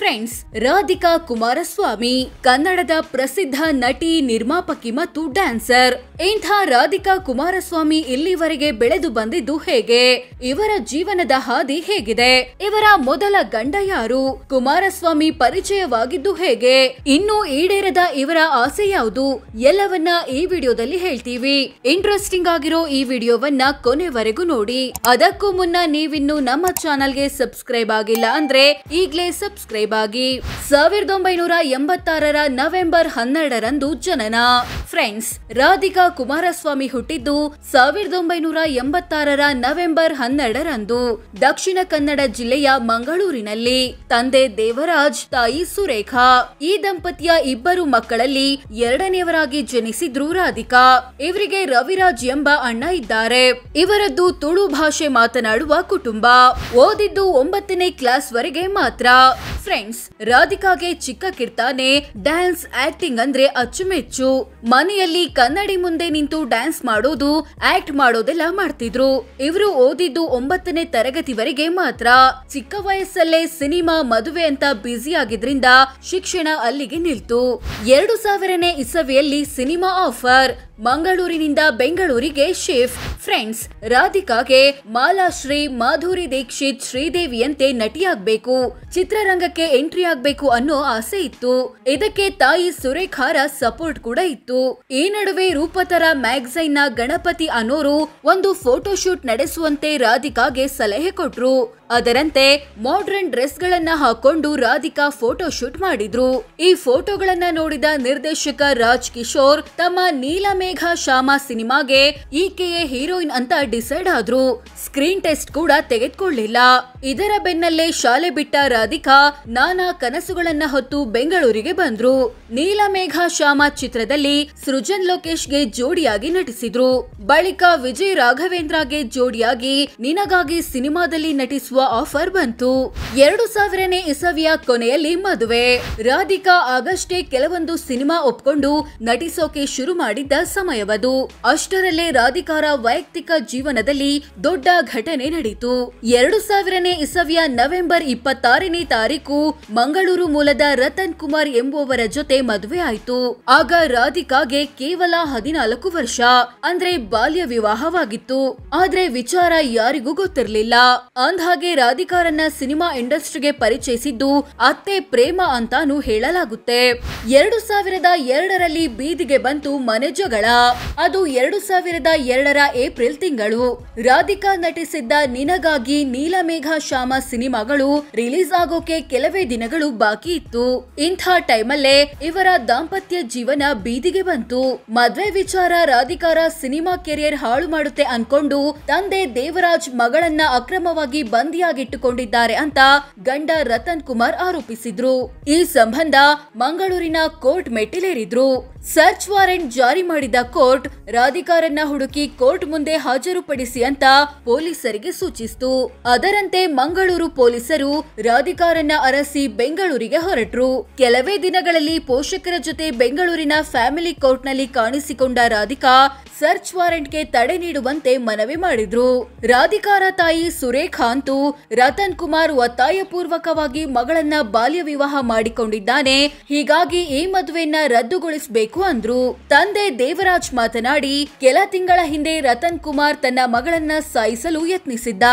friends Radhika Kumaraswamy ಕನ್ನಡದ ಪ್ರಸಿದ್ಧ ನಟಿ ನಿರ್ಮಾಪಕಿ ಮತ್ತು ಡ್ಯಾನ್ಸರ್ ಇಂಥ ರಾಧಿಕಾ ಕುಮಾರಸ್ವಾಮಿ ಇಲ್ಲಿವರೆಗೆ ಬೆಳೆದು ಬಂದಿದ್ದು ಹೇಗೆ ಇವರ ಜೀವನದ ಹಾದಿ ಹೇಗಿದೆ ಇವರ ಮೊದಲ ಗಂಡ ಯಾರು ಕುಮಾರಸ್ವಾಮಿ ಪರಿಚಯವಾಗಿದ್ದು ಹೇಗೆ ಇನ್ನು ಈಡೇರದ ಇವರ ಆಸೆ ಯಾವುದು ಎಲ್ಲವನ್ನ ಈ ವಿಡಿಯೋದಲ್ಲಿ ಹೇಳ್ತೀವಿ ಇಂಟ್ರೆಸ್ಟಿಂಗ್ ಆಗಿರೋ ಈ ವಿಡಿಯೋವನ್ನ ಕೊನೆವರೆಗೂ ನೋಡಿ ಅದಕ್ಕೂ ಮುನ್ನ ನೀವಿನ್ನು ನಮ್ಮ ಚಾನೆಲ್ಗೆ ಸಬ್ಸ್ಕ್ರೈಬ್ ಆಗಿಲ್ಲ ಅಂದ್ರೆ ಈಗಲೇ ಸಬ್ಸ್ಕ್ರೈಬ್ ಸಾವಿರದ ಒಂಬೈನೂರ ಎಂಬತ್ತಾರರ ನವೆಂಬರ್ ಹನ್ನೆರಡರಂದು ಜನನ ಫ್ರೆಂಡ್ಸ್ ರಾಧಿಕಾ ಕುಮಾರಸ್ವಾಮಿ ಹುಟ್ಟಿದ್ದು ಸಾವಿರದ ಒಂಬೈನೂರ ಎಂಬತ್ತಾರರ ನವೆಂಬರ್ ಹನ್ನೆರಡರಂದು ದಕ್ಷಿಣ ಕನ್ನಡ ಜಿಲ್ಲೆಯ ಮಂಗಳೂರಿನಲ್ಲಿ ತಂದೆ ದೇವರಾಜ್ ತಾಯಿ ಸುರೇಖಾ ಈ ದಂಪತಿಯ ಇಬ್ಬರು ಮಕ್ಕಳಲ್ಲಿ ಎರಡನೆಯವರಾಗಿ ಜನಿಸಿದ್ರು ರಾಧಿಕಾ ಇವರಿಗೆ ರವಿರಾಜ್ ಎಂಬ ಅಣ್ಣ ಇದ್ದಾರೆ ಇವರದ್ದು ತುಳು ಭಾಷೆ ಮಾತನಾಡುವ ಕುಟುಂಬ ಓದಿದ್ದು ಒಂಬತ್ತನೇ ಕ್ಲಾಸ್ ವರೆಗೆ ಮಾತ್ರ ಫ್ರೆಂಡ್ಸ್ ರಾಧಿಕಾಗೆ ಚಿಕ್ಕ ಕಿರ್ತಾನೆ ಡ್ಯಾನ್ಸ್ ಆಕ್ಟಿಂಗ್ ಅಂದ್ರೆ ಅಚ್ಚುಮೆಚ್ಚು ಮನೆಯಲ್ಲಿ ಕನ್ನಡಿ ಮುಂದೆ ನಿಂತು ಡ್ಯಾನ್ಸ್ ಮಾಡೋದು ಆಕ್ಟ್ ಮಾಡೋದೆಲ್ಲ ಮಾಡ್ತಿದ್ರು ಇವರು ಓದಿದ್ದು ಒಂಬತ್ತನೇ ತರಗತಿವರೆಗೆ ಮಾತ್ರ ಚಿಕ್ಕ ವಯಸ್ಸಲ್ಲೇ ಸಿನಿಮಾ ಮದುವೆ ಅಂತ ಬ್ಯುಸಿ ಆಗಿದ್ರಿಂದ ಶಿಕ್ಷಣ ಅಲ್ಲಿಗೆ ನಿಲ್ತು ಎರಡು ಸಾವಿರನೇ ಇಸವಿಯಲ್ಲಿ ಸಿನಿಮಾ ಆಫರ್ ಮಂಗಳೂರಿನಿಂದ ಬೆಂಗಳೂರಿಗೆ ಶಿಫ್ಟ್ ಫ್ರೆಂಡ್ಸ್ ರಾಧಿಕಾಗೆ ಮಾಲಾಶ್ರೀ ಮಾಧುರಿ ದೀಕ್ಷಿತ್ ಶ್ರೀದೇವಿಯಂತೆ ನಟಿಯಾಗಬೇಕು ಚಿತ್ರರಂಗಕ್ಕೆ ಎಂಟ್ರಿ ಆಗ್ಬೇಕು ಅನ್ನೋ ಆಸೆ ಇತ್ತು ಇದಕ್ಕೆ ತಾಯಿ ಸುರೇಖಾರ ಸಪೋರ್ಟ್ ಕೂಡ ಇತ್ತು ಈ ನಡುವೆ ರೂಪತರ ಮ್ಯಾಗಝೈನ್ ನ ಗಣಪತಿ ಅನೋರು ಒಂದು ಫೋಟೋಶೂಟ್ ನಡೆಸುವಂತೆ ರಾಧಿಕಾಗೆ ಸಲಹೆ ಕೊಟ್ರು ಅದರಂತೆ ಮಾಡ್ರನ್ ಡ್ರೆಸ್ಗಳನ್ನ ಹಾಕೊಂಡು ರಾಧಿಕಾ ಫೋಟೋ ಶೂಟ್ ಮಾಡಿದ್ರು ಈ ಫೋಟೋಗಳನ್ನ ನೋಡಿದ ನಿರ್ದೇಶಕ ರಾಜ್ ಕಿಶೋರ್ ತಮ್ಮ ನೀಲಮೇಘ ಶ್ಯಾಮ ಸಿನಿಮಾಗೆ ಈಕೆಯೇ ಹೀರೋಯಿನ್ ಅಂತ ಡಿಸೈಡ್ ಆದ್ರು ಸ್ಕ್ರೀನ್ ಟೆಸ್ಟ್ ಕೂಡ ತೆಗೆದುಕೊಳ್ಳಿಲ್ಲ ಇದರ ಬೆನ್ನಲ್ಲೇ ಶಾಲೆ ಬಿಟ್ಟ ರಾಧಿಕಾ ನಾನಾ ಕನಸುಗಳನ್ನ ಹೊತ್ತು ಬೆಂಗಳೂರಿಗೆ ಬಂದ್ರು ನೀಲಮೇಘ ಶ್ಯಾಮ ಚಿತ್ರದಲ್ಲಿ ಸೃಜನ್ ಲೋಕೇಶ್ಗೆ ಜೋಡಿಯಾಗಿ ನಟಿಸಿದ್ರು ಬಳಿಕ ವಿಜಯ್ ರಾಘವೇಂದ್ರಗೆ ಜೋಡಿಯಾಗಿ ನಿನಗಾಗಿ ಸಿನಿಮಾದಲ್ಲಿ ನಟಿಸುವ ಆಫರ್ ಬಂತು ಎರಡು ಸಾವಿರನೇ ಇಸವಿಯ ಕೊನೆಯಲ್ಲಿ ಮದುವೆ ರಾಧಿಕಾ ಆಗಷ್ಟೇ ಕೆಲವೊಂದು ಸಿನಿಮಾ ಒಪ್ಕೊಂಡು ನಟಿಸೋಕೆ ಶುರು ಮಾಡಿದ್ದ ಸಮಯವದು ಅಷ್ಟರಲ್ಲೇ ರಾಧಿಕಾರ ವೈಯಕ್ತಿಕ ಜೀವನದಲ್ಲಿ ದೊಡ್ಡ ಘಟನೆ ನಡೆಯಿತು ಎರಡು ಸಾವಿರನೇ ಇಸವಿಯ ನವೆಂಬರ್ ಇಪ್ಪತ್ತಾರನೇ ತಾರೀಕು ಮಂಗಳೂರು ಮೂಲದ ರತನ್ ಕುಮಾರ್ ಎಂಬುವವರ ಜೊತೆ ಮದುವೆ ಆಯಿತು ಆಗ ರಾಧಿಕಾಗೆ ಕೇವಲ ಹದಿನಾಲ್ಕು ವರ್ಷ ಅಂದ್ರೆ ಬಾಲ್ಯ ವಿವಾಹವಾಗಿತ್ತು ಆದ್ರೆ ವಿಚಾರ ಯಾರಿಗೂ ಗೊತ್ತಿರಲಿಲ್ಲ ಅಂದ್ಹಾಗೆ ರಾಧಿಕಾರನ್ನ ಸಿನಿಮಾ ಇಂಡಸ್ಟ್ರಿಗೆ ಪರಿಚಯಿಸಿದ್ದು ಅತ್ತೆ ಪ್ರೇಮ ಅಂತಾನು ಹೇಳಲಾಗುತ್ತೆ ಎರಡು ಸಾವಿರದ ಎರಡರಲ್ಲಿ ಬೀದಿಗೆ ಬಂತು ಮನೆ ಜಗಳ ಅದು ಎರಡು ಸಾವಿರದ ಎರಡರ ಏಪ್ರಿಲ್ ತಿಂಗಳು ರಾಧಿಕಾ ನಟಿಸಿದ್ದ ನಿನಗಾಗಿ ನೀಲಮೇಘ ಶ್ಯಾಮ ಸಿನಿಮಾಗಳು ರಿಲೀಸ್ ಆಗೋಕೆ ಕೆಲವೇ ದಿನಗಳು ಬಾಕಿ ಇತ್ತು ಇಂಥ ಟೈಮಲ್ಲೇ ಇವರ ದಾಂಪತ್ಯ ಜೀವನ ಬೀದಿಗೆ ಬಂತು ಮದ್ವೆ ವಿಚಾರ ರಾಧಿಕಾರ ಸಿನಿಮಾ ಕೆರಿಯರ್ ಹಾಳು ಮಾಡುತ್ತೆ ಅನ್ಕೊಂಡು ತಂದೆ ದೇವರಾಜ್ ಮಗಳನ್ನ ಅಕ್ರಮವಾಗಿ ಬಂದಿಯಾಗಿಟ್ಟುಕೊಂಡಿದ್ದಾರೆ ಅಂತ ಗಂಡ ರತನ್ ಕುಮಾರ್ ಆರೋಪಿಸಿದ್ರು ಈ ಸಂಬಂಧ ಮಂಗಳೂರಿನ ಕೋರ್ಟ್ ಮೆಟ್ಟಿಲೇರಿದ್ರು ಸರ್ಚ್ ವಾರೆಂಟ್ ಜಾರಿ ಮಾಡಿದ ಕೋರ್ಟ್ ರಾಧಿಕಾರನ್ನ ಹುಡುಕಿ ಕೋರ್ಟ್ ಮುಂದೆ ಹಾಜರುಪಡಿಸಿ ಅಂತ ಪೊಲೀಸರಿಗೆ ಸೂಚಿಸಿತು ಅದರಂತೆ ಮಂಗಳೂರು ಪೊಲೀಸರು ರಾಧಿಕಾರನ್ನ ಅರಸಿ ಬೆಂಗಳೂರಿಗೆ ಹೊರಟರು ಕೆಲವೇ ದಿನಗಳಲ್ಲಿ ಪೋಷಕರ ಜೊತೆ ಬೆಂಗಳೂರಿನ ಫ್ಯಾಮಿಲಿ ಕೋರ್ಟ್ನಲ್ಲಿ ಕಾಣಿಸಿಕೊಂಡ ರಾಧಿಕಾ ಸರ್ಚ್ ವಾರೆಂಟ್ಗೆ ತಡೆ ನೀಡುವಂತೆ ಮನವಿ ಮಾಡಿದ್ರು ರಾಧಿಕಾರ ತಾಯಿ ಸುರೇಖಾಂತು ರತನ್ ಕುಮಾರ್ ಒತ್ತಾಯಪೂರ್ವಕವಾಗಿ ಮಗಳನ್ನ ಬಾಲ್ಯ ವಿವಾಹ ಮಾಡಿಕೊಂಡಿದ್ದಾನೆ ಹೀಗಾಗಿ ಈ ಮದುವೆಯನ್ನ ರದ್ದುಗೊಳಿಸಬೇಕು ಅಂದ್ರು ತಂದೆ ದೇವರಾಜ್ ಮಾತನಾಡಿ ಕೆಲ ತಿಂಗಳ ಹಿಂದೆ ರತನ್ ಕುಮಾರ್ ತನ್ನ ಮಗಳನ್ನ ಸಾಯಿಸಲು ಯತ್ನಿಸಿದ್ದ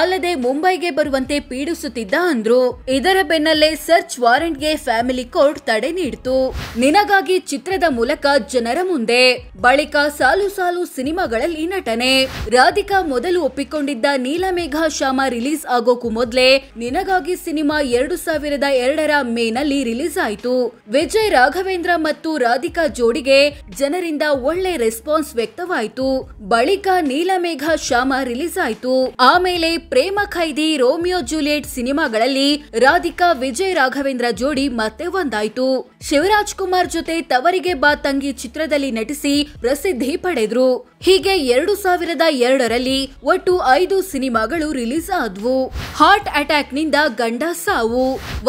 ಅಲ್ಲದೆ ಮುಂಬೈಗೆ ಬರುವಂತೆ ಪೀಡಿಸುತ್ತಿದ್ದ ಅಂದ್ರು ಇದರ ಬೆನ್ನಲ್ಲೇ ಸರ್ಚ್ ವಾರೆಂಟ್ಗೆ ಫ್ಯಾಮಿಲಿ ಕೋರ್ಟ್ ತಡೆ ನೀಡಿತು ನಿನಗಾಗಿ ಚಿತ್ರದ ಮೂಲಕ ಜನರ ಮುಂದೆ ಬಳಿಕ ಸಾಲು ಸಾಲು ಸಿನಿಮಾಗಳಲ್ಲಿ ನಟನೆ ರಾಧಿಕಾ ಮೊದಲು ಒಪ್ಪಿಕೊಂಡಿದ್ದ ನೀಲಮೇಘ ಶ್ಯಾಮ ರಿಲೀಸ್ ಆಗೋಕು ಮೊದ್ಲೇ ನಿನಗಾಗಿ ಸಿನಿಮಾ ಎರಡು ಸಾವಿರದ ಎರಡರ ಮೇನಲ್ಲಿ ರಿಲೀಸ್ ಆಯಿತು ವಿಜಯ್ ರಾಘವೇಂದ್ರ ಮತ್ತು ರಾಧಿಕಾ ಜೋಡಿಗೆ ಜನರಿಂದ ಒಳ್ಳೆ ರೆಸ್ಪಾನ್ಸ್ ವ್ಯಕ್ತವಾಯಿತು ಬಳಿಕ ನೀಲಮೇಘ ಶ್ಯಾಮ ರಿಲೀಸ್ ಆಯಿತು ಆಮೇಲೆ ಪ್ರೇಮ ಖೈದಿ ರೋಮಿಯೋ ಜೂಲಿಯೆಟ್ ಸಿನಿಮಾಗಳಲ್ಲಿ ರಾಧಿಕಾ ವಿಜಯ್ ರಾಘವೇಂದ್ರ ಜೋಡಿ ಮತ್ತೆ ಒಂದಾಯ್ತು ಶಿವರಾಜ್ ಕುಮಾರ್ ಜೊತೆ ತವರಿಗೆ ಬಾ ತಂಗಿ ಚಿತ್ರದಲ್ಲಿ ನಟಿಸಿ ಪ್ರಸಿದ್ಧಿ ಪಡೆದ್ರು ಹೀಗೆ ಎರಡು ಸಾವಿರದ ಎರಡರಲ್ಲಿ ಒಟ್ಟು ಐದು ಸಿನಿಮಾಗಳು ರಿಲೀಸ್ ಆದ್ವು ಹಾರ್ಟ್ ಅಟ್ಯಾಕ್ ನಿಂದ ಗಂಡ ಸಾವು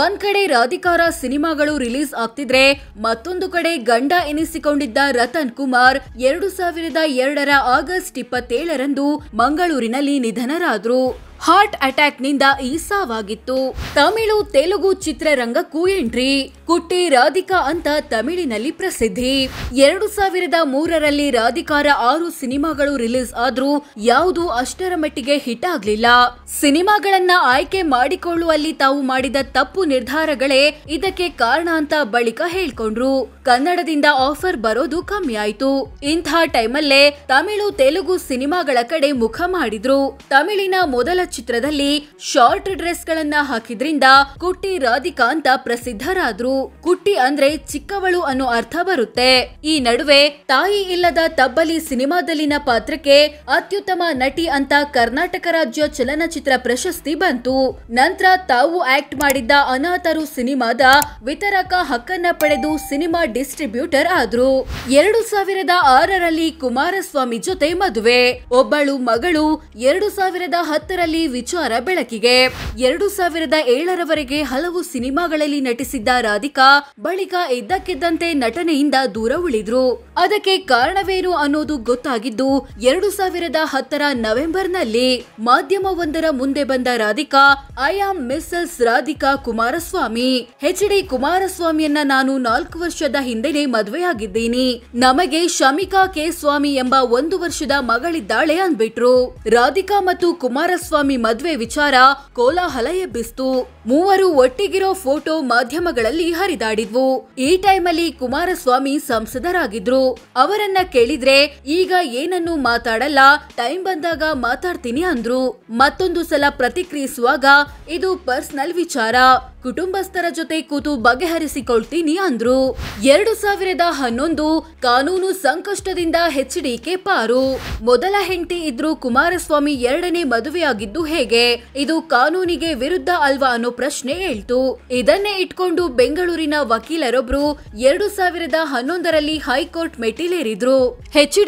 ಒಂದ್ ಕಡೆ ರಾಧಿಕಾರ ಸಿನಿಮಾಗಳು ರಿಲೀಸ್ ಆಗ್ತಿದ್ರೆ ಮತ್ತೊಂದು ಕಡೆ ಗಂಡ ಎನಿಸಿಕೊಂಡಿದ್ದ ರತನ್ ಕುಮಾರ್ ಎರಡು ಸಾವಿರದ ಎರಡರ ಆಗಸ್ಟ್ ಇಪ್ಪತ್ತೇಳರಂದು ಮಂಗಳೂರಿನಲ್ಲಿ ನಿಧನರಾದ್ರು ಹಾರ್ಟ್ ಅಟ್ಯಾಕ್ನಿಂದ ಈ ಸಾವಾಗಿತ್ತು ತಮಿಳು ತೆಲುಗು ಚಿತ್ರರಂಗಕ್ಕೂ ಎಂಟ್ರಿ ಕುಟ್ಟಿ ರಾಧಿಕಾ ಅಂತ ತಮಿಳಿನಲ್ಲಿ ಪ್ರಸಿದ್ಧಿ ಎರಡು ಸಾವಿರದ ಮೂರರಲ್ಲಿ ರಾಧಿಕಾರ ಆರು ಸಿನಿಮಾಗಳು ರಿಲೀಸ್ ಆದ್ರೂ ಯಾವುದು ಅಷ್ಟರ ಮಟ್ಟಿಗೆ ಹಿಟ್ ಆಗ್ಲಿಲ್ಲ ಸಿನಿಮಾಗಳನ್ನ ಆಯ್ಕೆ ಮಾಡಿಕೊಳ್ಳುವಲ್ಲಿ ತಾವು ಮಾಡಿದ ತಪ್ಪು ನಿರ್ಧಾರಗಳೇ ಇದಕ್ಕೆ ಕಾರಣ ಅಂತ ಬಳಿಕ ಹೇಳ್ಕೊಂಡ್ರು ಕನ್ನಡದಿಂದ ಆಫರ್ ಬರೋದು ಕಮ್ಮಿ ಆಯ್ತು ಇಂಥ ಟೈಮಲ್ಲೇ ತಮಿಳು ತೆಲುಗು ಸಿನಿಮಾಗಳ ಕಡೆ ಮುಖ ಮಾಡಿದ್ರು ತಮಿಳಿನ ಮೊದಲ ಚಿತ್ರದಲ್ಲಿ ಶಾರ್ಟ್ ಡ್ರೆಸ್ ಗಳನ್ನ ಹಾಕಿದ್ರಿಂದ ಕುಟ್ಟಿ ರಾಧಿಕಾ ಅಂತ ಪ್ರಸಿದ್ಧರಾದ್ರು ಕುಟ್ಟಿ ಅಂದ್ರೆ ಚಿಕ್ಕವಳು ಅನ್ನೋ ಅರ್ಥ ಬರುತ್ತೆ ಈ ನಡುವೆ ತಾಯಿ ಇಲ್ಲದ ತಬ್ಬಲಿ ಸಿನಿಮಾದಲ್ಲಿನ ಪಾತ್ರಕ್ಕೆ ಅತ್ಯುತ್ತಮ ನಟಿ ಅಂತ ಕರ್ನಾಟಕ ರಾಜ್ಯ ಚಲನಚಿತ್ರ ಪ್ರಶಸ್ತಿ ಬಂತು ನಂತರ ತಾವು ಆಕ್ಟ್ ಮಾಡಿದ್ದ ಅನಾಥರು ಸಿನಿಮಾದ ವಿತರಕ ಹಕ್ಕನ್ನ ಪಡೆದು ಸಿನಿಮಾ ಡಿಸ್ಟ್ರಿಬ್ಯೂಟರ್ ಆದ್ರು ಎರಡು ಸಾವಿರದ ಆರರಲ್ಲಿ ಕುಮಾರಸ್ವಾಮಿ ಜೊತೆ ಮದುವೆ ಒಬ್ಬಳು ಮಗಳು ಎರಡು ಸಾವಿರದ ಹತ್ತರಲ್ಲಿ ವಿಚಾರ ಬೆಳಕಿಗೆ ಎರಡು ಸಾವಿರದ ಏಳರವರೆಗೆ ಹಲವು ಸಿನಿಮಾಗಳಲ್ಲಿ ನಟಿಸಿದ್ದ ರಾಧಿಕಾ ಬಳಿಕ ಇದ್ದಕ್ಕಿದ್ದಂತೆ ನಟನೆಯಿಂದ ದೂರ ಉಳಿದ್ರು ಅದಕ್ಕೆ ಕಾರಣವೇನು ಅನ್ನೋದು ಗೊತ್ತಾಗಿದ್ದು ಎರಡು ಸಾವಿರದ ಹತ್ತರ ನವೆಂಬರ್ನಲ್ಲಿ ಮಾಧ್ಯಮವೊಂದರ ಮುಂದೆ ಬಂದ Radhika I am Mrs Radhika Kumaraswamy H D ಕುಮಾರಸ್ವಾಮಿಯನ್ನ ನಾನು ನಾಲ್ಕು ವರ್ಷದ ಹಿಂದೆನೆ ಮದ್ವೆಯಾಗಿದ್ದೀನಿ ನಮಗೆ ಶಮಿಕಾ ಕೆ ಸ್ವಾಮಿ ಎಂಬ ಒಂದು ವರ್ಷದ ಮಗಳಿದ್ದಾಳೆ ಅಂದ್ಬಿಟ್ರು ರಾಧಿಕಾ ಮತ್ತು ಕುಮಾರಸ್ವಾಮಿ ಮದ್ವೆ ವಿಚಾರ ಕೋಲಾಹಲ ಎಬ್ಬಿಸ್ತು ಮೂವರು ಒಟ್ಟಿಗಿರೋ ಫೋಟೋ ಮಾಧ್ಯಮಗಳಲ್ಲಿ ಹರಿದಾಡಿದ್ವು ಈ ಟೈಮಲ್ಲಿ ಕುಮಾರಸ್ವಾಮಿ ಸಂಸದರಾಗಿದ್ರು ಅವರನ್ನ ಕೇಳಿದ್ರೆ ಈಗ ಏನನ್ನು ಮಾತಾಡಲ್ಲ ಟೈಮ್ ಬಂದಾಗ ಮಾತಾಡ್ತೀನಿ ಅಂದ್ರು ಮತ್ತೊಂದು ಸಲ ಪ್ರತಿಕ್ರಿಯಿಸುವಾಗ ಇದು ಪರ್ಸನಲ್ ವಿಚಾರ ಕುಟುಂಬಸ್ಥರ ಜೊತೆ ಕೂತು ಬಗೆಹರಿಸಿಕೊಳ್ತೀನಿ ಅಂದ್ರು ಎರಡು ಸಾವಿರದ ಹನ್ನೊಂದು ಕಾನೂನು ಸಂಕಷ್ಟದಿಂದ ಹೆಚ್ಡಿಕೆ ಪಾರು ಮೊದಲ ಹೆಂಡತಿ ಇದ್ರು ಕುಮಾರಸ್ವಾಮಿ ಎರಡನೇ ಮದುವೆಯಾಗಿದ್ದು ಹೇಗೆ ಇದು ಕಾನೂನಿಗೆ ವಿರುದ್ಧ ಅಲ್ವಾ ಅನ್ನೋ ಪ್ರಶ್ನೆ ಹೇಳ್ತು ಇದನ್ನೇ ಇಟ್ಕೊಂಡು ಬೆಂಗಳೂರಿನ ವಕೀಲರೊಬ್ರು ಎರಡು ಸಾವಿರದ ಹನ್ನೊಂದರಲ್ಲಿ ಹೈಕೋರ್ಟ್ ಮೆಟ್ಟಿಲೇರಿದ್ರು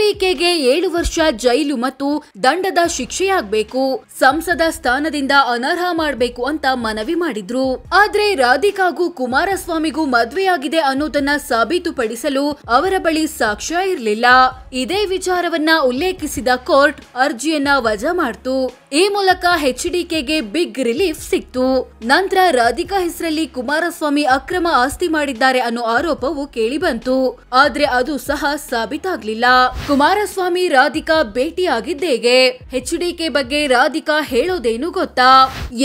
ಡಿಕೆಗೆ ಏಳು ವರ್ಷ ಜೈಲು ಮತ್ತು ದಂಡದ ಶಿಕ್ಷೆಯಾಗಬೇಕು ಸಂಸದ ಸ್ಥಾನದಿಂದ ಅನರ್ಹ ಮಾಡಬೇಕು ಅಂತ ಮನವಿ ಮಾಡಿದ್ರು ಆದ್ರೆ ರಾಧಿಕಾಗೂ ಕುಮಾರಸ್ವಾಮಿಗೂ ಮದುವೆಯಾಗಿದೆ ಅನ್ನೋದನ್ನ ಸಾಬೀತುಪಡಿಸಲು ಅವರ ಬಳಿ ಸಾಕ್ಷ್ಯ ಇರಲಿಲ್ಲ ಇದೇ ವಿಚಾರವನ್ನ ಉಲ್ಲೇಖಿಸಿದ ಕೋರ್ಟ್ ಅರ್ಜಿಯನ್ನ ವಜಾ ಮಾಡ್ತು ಈ ಮೂಲಕ ಎಚ್ ಡಿಕೆಗೆ ಬಿಗ್ ರಿಲೀಫ್ ಸಿಕ್ತು ನಂತರ ರಾಧಿಕಾ ಹೆಸರಲ್ಲಿ ಕುಮಾರಸ್ವಾಮಿ ಅಕ್ರಮ ಆಸ್ತಿ ಮಾಡಿದ್ದಾರೆ ಅನ್ನೋ ಆರೋಪವು ಕೇಳಿಬಂತು ಆದ್ರೆ ಅದು ಸಹ ಸಾಬೀತಾಗ್ಲಿಲ್ಲ ಕುಮಾರಸ್ವಾಮಿ ರಾಧಿಕಾ ಭೇಟಿಯಾಗಿದ್ದೇಗೆ ಎಚ್ ಡಿಕೆ ಬಗ್ಗೆ ರಾಧಿಕಾ ಹೇಳೋದೇನು ಗೊತ್ತಾ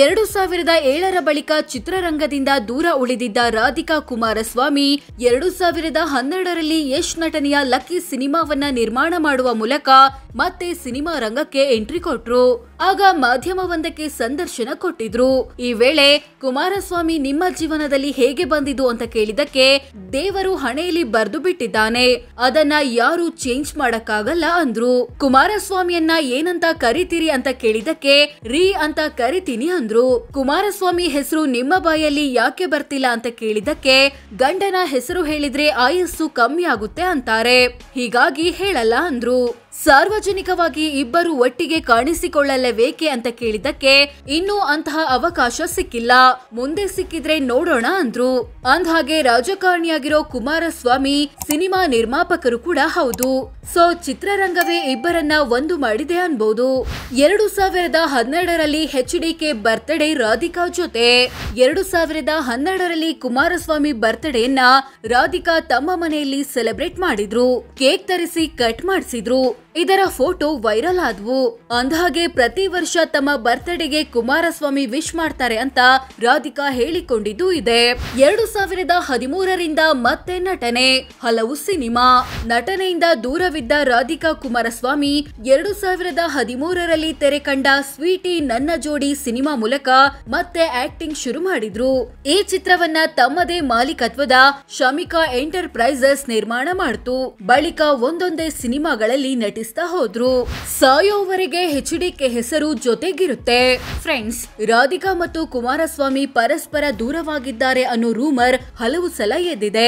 ಎರಡು ಸಾವಿರದ ಏಳರ ಬಳಿಕ ಚಿತ್ರ ಚಿತ್ರರಂಗದಿಂದ ದೂರ ಉಳಿದಿದ್ದ ರಾಧಿಕಾ ಕುಮಾರಸ್ವಾಮಿ ಎರಡು ಸಾವಿರದ ಹನ್ನೆರಡರಲ್ಲಿ ಯಶ್ ನಟನೆಯ ಲಕ್ಕಿ ಸಿನಿಮಾವನ್ನ ನಿರ್ಮಾಣ ಮಾಡುವ ಮೂಲಕ ಮತ್ತೆ ಸಿನಿಮಾ ರಂಗಕ್ಕೆ ಎಂಟ್ರಿ ಕೊಟ್ರು ಆಗ ಮಾಧ್ಯಮವೊಂದಕ್ಕೆ ಸಂದರ್ಶನ ಕೊಟ್ಟಿದ್ರು ಈ ವೇಳೆ ಕುಮಾರಸ್ವಾಮಿ ನಿಮ್ಮ ಜೀವನದಲ್ಲಿ ಹೇಗೆ ಬಂದಿದ್ದು ಅಂತ ಕೇಳಿದಕ್ಕೆ ದೇವರು ಹಣೆಯಲ್ಲಿ ಬರೆದು ಬಿಟ್ಟಿದ್ದಾನೆ ಅದನ್ನ ಯಾರು ಚೇಂಜ್ ಮಾಡಕ್ಕಾಗಲ್ಲ ಅಂದ್ರು ಕುಮಾರಸ್ವಾಮಿಯನ್ನ ಏನಂತ ಕರಿತೀರಿ ಅಂತ ಕೇಳಿದಕ್ಕೆ ರೀ ಅಂತ ಕರಿತೀನಿ ಅಂದ್ರು ಕುಮಾರಸ್ವಾಮಿ ಹೆಸರು ನಿಮ್ಮ ಬಾಯಲ್ಲಿ ಯಾಕೆ ಬರ್ತಿಲ್ಲ ಅಂತ ಕೇಳಿದಕ್ಕೆ ಗಂಡನ ಹೆಸರು ಹೇಳಿದ್ರೆ ಆಯಸ್ಸು ಕಮ್ಮಿ ಆಗುತ್ತೆ ಅಂತಾರೆ ಹೀಗಾಗಿ ಹೇಳಲ್ಲ ಅಂದ್ರು ಸಾರ್ವಜನಿಕವಾಗಿ ಇಬ್ಬರು ಒಟ್ಟಿಗೆ ಕಾಣಿಸಿಕೊಳ್ಳಲೇಬೇಕೆ ಅಂತ ಕೇಳಿದ್ದಕ್ಕೆ ಇನ್ನೂ ಅಂತಹ ಅವಕಾಶ ಸಿಕ್ಕಿಲ್ಲ ಮುಂದೆ ಸಿಕ್ಕಿದ್ರೆ ನೋಡೋಣ ಅಂದ್ರು ಅಂದ್ಹಾಗೆ ರಾಜಕಾರಣಿಯಾಗಿರೋ ಕುಮಾರಸ್ವಾಮಿ ಸಿನಿಮಾ ನಿರ್ಮಾಪಕರು ಕೂಡ ಹೌದು ಸೊ ಚಿತ್ರರಂಗವೇ ಇಬ್ಬರನ್ನ ಒಂದು ಮಾಡಿದೆ ಅನ್ಬಹುದು ಎರಡು ಸಾವಿರದ ಹನ್ನೆರಡರಲ್ಲಿ H D K birthday Radhika ಜೊತೆ ಎರಡು ಸಾವಿರದ ಹನ್ನೆರಡರಲ್ಲಿ ಕುಮಾರಸ್ವಾಮಿ ಬರ್ತ್ಡೇಯನ್ನ ರಾಧಿಕಾ ತಮ್ಮ ಮನೆಯಲ್ಲಿ ಸೆಲೆಬ್ರೇಟ್ ಮಾಡಿದ್ರು ಕೇಕ್ ತರಿಸಿ ಕಟ್ ಮಾಡಿಸಿದ್ರು ಇದರ ಫೋಟೋ ವೈರಲ್ ಆದ್ವು ಅಂದಹಾಗೆ ಪ್ರತಿ ವರ್ಷ ತಮ್ಮ ಬರ್ತ್ಡೇಗೆ ಕುಮಾರಸ್ವಾಮಿ ವಿಶ್ ಮಾಡ್ತಾರೆ ಅಂತ ರಾಧಿಕಾ ಹೇಳಿಕೊಂಡಿದ್ದು ಇದೆ ಎರಡು ಸಾವಿರದ ಹದಿಮೂರರಿಂದ ಮತ್ತೆ ನಟನೆ ಹಲವು ಸಿನಿಮಾ ನಟನೆಯಿಂದ ದೂರವಿದ್ದ ರಾಧಿಕಾ ಕುಮಾರಸ್ವಾಮಿ ಎರಡು ಸಾವಿರದ ಹದಿಮೂರರಲ್ಲಿ ತೆರೆ ಕಂಡ ಸ್ವೀಟಿ ನನ್ನ ಜೋಡಿ ಸಿನಿಮಾ ಮೂಲಕ ಮತ್ತೆ ಆಕ್ಟಿಂಗ್ ಶುರು ಮಾಡಿದ್ರು ಈ ಚಿತ್ರವನ್ನ ತಮ್ಮದೇ ಮಾಲೀಕತ್ವದ ಶಮಿಕಾ ಎಂಟರ್ಪ್ರೈಸಸ್ ನಿರ್ಮಾಣ ಮಾಡ್ತು ಬಳಿಕ ಒಂದೊಂದೇ ಸಿನಿಮಾಗಳಲ್ಲಿ ನಟಿಸಿ ಸಾಧಿಸ್ತಾ ಹೋದ್ರು ಸಾಯೋವರೆಗೆ ಹೆಚ್ ಡಿಕೆ ಹೆಸರು ಜೊತೆಗಿರುತ್ತೆ ಫ್ರೆಂಡ್ಸ್ ರಾಧಿಕಾ ಮತ್ತು ಕುಮಾರಸ್ವಾಮಿ ಪರಸ್ಪರ ದೂರವಾಗಿದ್ದಾರೆ ಅನ್ನೋ ರೂಮರ್ ಹಲವು ಸಲ ಎದ್ದಿದೆ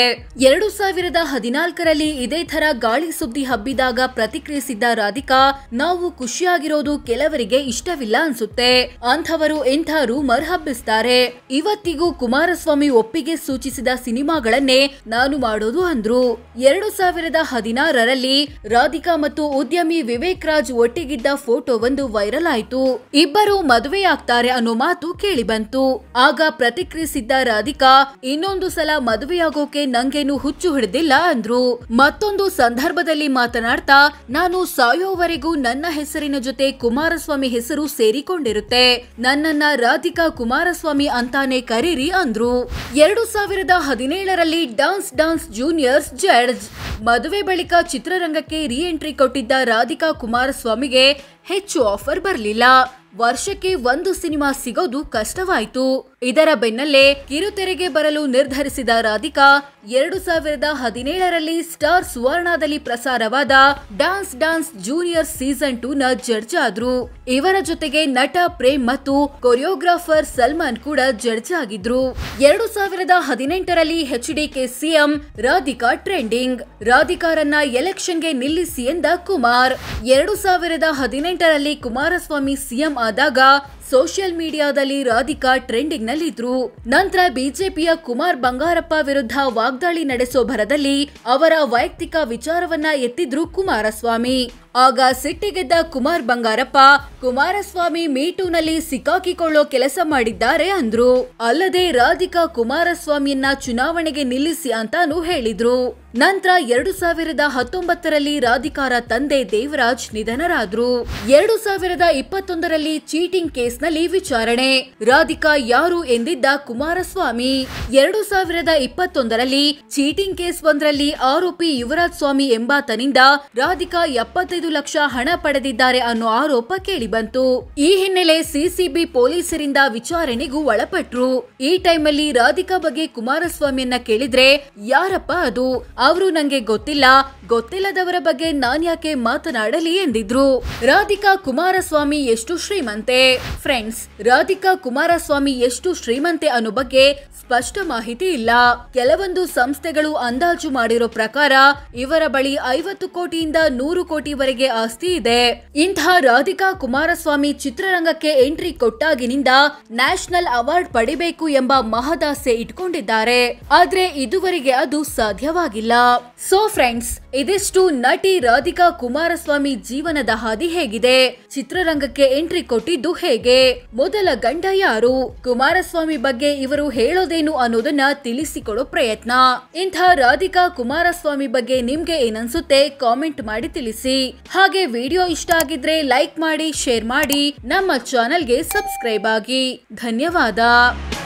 ಎರಡು ಸಾವಿರದ ಹದಿನಾಲ್ಕರಲ್ಲಿ ಇದೇ ತರ ಗಾಳಿ ಸುದ್ದಿ ಹಬ್ಬಿದಾಗ ಪ್ರತಿಕ್ರಿಯಿಸಿದ್ದ ರಾಧಿಕಾ ನಾವು ಖುಷಿಯಾಗಿರೋದು ಕೆಲವರಿಗೆ ಇಷ್ಟವಿಲ್ಲ ಅನ್ಸುತ್ತೆ ಅಂಥವರು ಎಂಥ ರೂಮರ್ ಹಬ್ಬಿಸ್ತಾರೆ ಇವತ್ತಿಗೂ ಕುಮಾರಸ್ವಾಮಿ ಒಪ್ಪಿಗೆ ಸೂಚಿಸಿದ ಸಿನಿಮಾಗಳನ್ನೇ ನಾನು ಮಾಡೋದು ಅಂದ್ರು ಎರಡು ಸಾವಿರದ ಹದಿನಾರರಲ್ಲಿ ರಾಧಿಕಾ ಮತ್ತು ಉದ್ಯಮಿ ವಿವೇಕ್ ರಾಜ್ ಒಟ್ಟಿಗಿದ್ದ ಫೋಟೋವೊಂದು ವೈರಲ್ ಆಯಿತು ಇಬ್ಬರು ಮದುವೆಯಾಗ್ತಾರೆ ಅನ್ನೋ ಮಾತು ಕೇಳಿ ಬಂತು ಆಗ ಪ್ರತಿಕ್ರಿಯಿಸಿದ್ದ ರಾಧಿಕಾ ಇನ್ನೊಂದು ಸಲ ಮದುವೆಯಾಗೋಕೆ ನಂಗೇನು ಹುಚ್ಚು ಹಿಡಿದಿಲ್ಲ ಅಂದ್ರು ಮತ್ತೊಂದು ಸಂದರ್ಭದಲ್ಲಿ ಮಾತನಾಡ್ತಾ ನಾನು ಸಾಯೋವರೆಗೂ ನನ್ನ ಹೆಸರಿನ ಜೊತೆ ಕುಮಾರಸ್ವಾಮಿ ಹೆಸರು ಸೇರಿಕೊಂಡಿರುತ್ತೆ ನನ್ನನ್ನ ರಾಧಿಕಾ ಕುಮಾರಸ್ವಾಮಿ ಅಂತಾನೆ ಕರೀರಿ ಅಂದ್ರು ಎರಡು ಸಾವಿರದ ಹದಿನೇಳರಲ್ಲಿ ಡಾನ್ಸ್ ಡಾನ್ಸ್ ಜೂನಿಯರ್ಸ್ ಜಡ್ಜ್ ಮದುವೆ ಬಳಿಕ ಚಿತ್ರರಂಗಕ್ಕೆ ರಿ ಎಂಟ್ರಿ ಕೊಟ್ಟಿದ್ದ ಮಾಡಿದ್ದ ರಾಧಿಕಾ ಕುಮಾರಸ್ವಾಮಿಗೆ ಹೆಚ್ಚು ಆಫರ್ ಬರಲಿಲ್ಲ ವರ್ಷಕ್ಕೆ ಒಂದು ಸಿನಿಮಾ ಸಿಗೋದು ಕಷ್ಟವಾಯಿತು ಇದರ ಬೆನ್ನಲ್ಲೇ ಕಿರುತೆರೆಗೆ ಬರಲು ನಿರ್ಧರಿಸಿದ ರಾಧಿಕಾ ಎರಡು ಸಾವಿರದ ಹದಿನೇಳರಲ್ಲಿ ಸ್ಟಾರ್ ಸುವರ್ಣದಲ್ಲಿ ಪ್ರಸಾರವಾದ dance dance junior season two ನ ಜಡ್ಜ್ ಆದ್ರು ಇವರ ಜೊತೆಗೆ ನಟ ಪ್ರೇಮ್ ಮತ್ತು ಕೊರಿಯೋಗ್ರಾಫರ್ ಸಲ್ಮಾನ್ ಕೂಡ ಜಡ್ಜ್ ಆಗಿದ್ರು ಎರಡು ಸಾವಿರದ ಹದಿನೆಂಟರಲ್ಲಿ H D K CM Radhika trending ರಾಧಿಕಾರನ್ನ ಎಲೆಕ್ಷನ್ಗೆ ನಿಲ್ಲಿಸಿ ಎಂದ ಕುಮಾರ್ ಎರಡು ಸಾವಿರದ ಹದಿನೆಂಟರಲ್ಲಿ ಕುಮಾರಸ್ವಾಮಿ ಸಿಎಂ ಆದಾಗ ಸೋಷಿಯಲ್ ಮೀಡಿಯಾದಲ್ಲಿ ರಾಧಿಕಾ ಟ್ರೆಂಡಿಂಗ್ ನಲ್ಲಿದ್ರು ನಂತರ ಬಿಜೆಪಿಯ ಕುಮಾರ್ ಬಂಗಾರಪ್ಪ ವಿರುದ್ಧ ವಾಗ್ದಾಳಿ ನಡೆಸೋ ಭರದಲ್ಲಿ ಅವರ ವೈಯಕ್ತಿಕ ವಿಚಾರವನ್ನ ಎತ್ತಿದ್ರು ಕುಮಾರಸ್ವಾಮಿ ಆಗ ಸಿಟ್ಟಿಗೆದ್ದ ಕುಮಾರ್ ಬಂಗಾರಪ್ಪ ಕುಮಾರಸ್ವಾಮಿ ಮೀಟೂನಲ್ಲಿ ಸಿಕ್ಕಾಕಿಕೊಳ್ಳೋ ಕೆಲಸ ಮಾಡಿದ್ದಾರೆ ಅಂದ್ರು ಅಲ್ಲದೆ ರಾಧಿಕಾ ಕುಮಾರಸ್ವಾಮಿಯನ್ನ ಚುನಾವಣೆಗೆ ನಿಲ್ಲಿಸಿ ಅಂತಾನೂ ಹೇಳಿದ್ರು ನಂತರ ಎರಡು ಸಾವಿರದ ಹತ್ತೊಂಬತ್ತರಲ್ಲಿ ರಾಧಿಕಾರ ತಂದೆ ದೇವರಾಜ್ ನಿಧನರಾದ್ರು ಎರಡು ಸಾವಿರದ ಇಪ್ಪತ್ತೊಂದರಲ್ಲಿ ಚೀಟಿಂಗ್ ಕೇಸ್ನಲ್ಲಿ ವಿಚಾರಣೆ ರಾಧಿಕಾ ಯಾರು ಎಂದಿದ್ದ ಕುಮಾರಸ್ವಾಮಿ ಎರಡು ಸಾವಿರದ ಇಪ್ಪತ್ತೊಂದರಲ್ಲಿ ಚೀಟಿಂಗ್ ಕೇಸ್ ಒಂದರಲ್ಲಿ ಆರೋಪಿ ಯುವರಾಜ್ ಸ್ವಾಮಿ ಎಂಬಾತನಿಂದ ರಾಧಿಕಾ ಎಪ್ಪತ್ತೈದು ಲಕ್ಷ ಹಣ ಪಡೆದಿದ್ದಾರೆ ಅನ್ನೋ ಆರೋಪ ಕೇಳಿಬಂತು ಈ ಹಿನ್ನೆಲೆ ಸಿಸಿಬಿ ಪೊಲೀಸರಿಂದ ವಿಚಾರಣೆಗೂ ಒಳಪಟ್ರು ಈ ಟೈಮಲ್ಲಿ ರಾಧಿಕಾ ಬಗ್ಗೆ ಕುಮಾರಸ್ವಾಮಿಯನ್ನ ಕೇಳಿದ್ರೆ ಯಾರಪ್ಪ ಅದು ಅವರು ನಂಗೆ ಗೊತ್ತಿಲ್ಲ ಗೊತ್ತಿಲ್ಲದವರ ಬಗ್ಗೆ ಯಾಕೆ ಮಾತನಾಡಲಿ ಎಂದಿದ್ರು ರಾಧಿಕಾ ಕುಮಾರಸ್ವಾಮಿ ಎಷ್ಟು ಶ್ರೀಮಂತೆ ಫ್ರೆಂಡ್ಸ್ ರಾಧಿಕಾ ಕುಮಾರಸ್ವಾಮಿ ಎಷ್ಟು ಶ್ರೀಮಂತೆ ಅನ್ನೋ ಬಗ್ಗೆ ಸ್ಪಷ್ಟ ಮಾಹಿತಿ ಇಲ್ಲ ಕೆಲವೊಂದು ಸಂಸ್ಥೆಗಳು ಅಂದಾಜು ಮಾಡಿರೋ ಪ್ರಕಾರ ಇವರ ಬಳಿ ಐವತ್ತು ಕೋಟಿಯಿಂದ ನೂರು ಕೋಟಿ ಅವರಿಗೆ ಆಸ್ತಿ ಇದೆ ಇಂತಹ ರಾಧಿಕಾ ಕುಮಾರಸ್ವಾಮಿ ಚಿತ್ರರಂಗಕ್ಕೆ ಎಂಟ್ರಿ ಕೊಟ್ಟಾಗಿನಿಂದ ನ್ಯಾಷನಲ್ ಅವಾರ್ಡ್ ಪಡಿಬೇಕು ಎಂಬ ಮಹದಾಸೆ ಇಟ್ಕೊಂಡಿದ್ದಾರೆ ಆದ್ರೆ ಇದುವರೆಗೆ ಅದು ಸಾಧ್ಯವಾಗಿಲ್ಲ ಸೋ ಫ್ರೆಂಡ್ಸ್ ಇದಿಷ್ಟು ನಟಿ ರಾಧಿಕಾ ಕುಮಾರಸ್ವಾಮಿ ಜೀವನದ ಹಾದಿ ಹೇಗಿದೆ ಚಿತ್ರರಂಗಕ್ಕೆ ಎಂಟ್ರಿ ಕೊಟ್ಟಿದ್ದು ಹೇಗೆ ಮೊದಲ ಗಂಡ ಯಾರು ಕುಮಾರಸ್ವಾಮಿ ಬಗ್ಗೆ ಇವರು ಹೇಳೋದೇನು ಅನ್ನೋದನ್ನ ತಿಳಿಸಿಕೊಡೋ ಪ್ರಯತ್ನ ಇಂಥ ರಾಧಿಕಾ ಕುಮಾರಸ್ವಾಮಿ ಬಗ್ಗೆ ನಿಮ್ಗೆ ಏನನ್ಸುತ್ತೆ ಕಾಮೆಂಟ್ ಮಾಡಿ ತಿಳಿಸಿ ಹಾಗೆ ವಿಡಿಯೋ ಇಷ್ಟ ಆಗಿದ್ರೆ ಲೈಕ್ ಮಾಡಿ ಶೇರ್ ಮಾಡಿ ನಮ್ಮ ಚಾನೆಲ್ಗೆ ಸಬ್ಸ್ಕ್ರೈಬ್ ಆಗಿ ಧನ್ಯವಾದ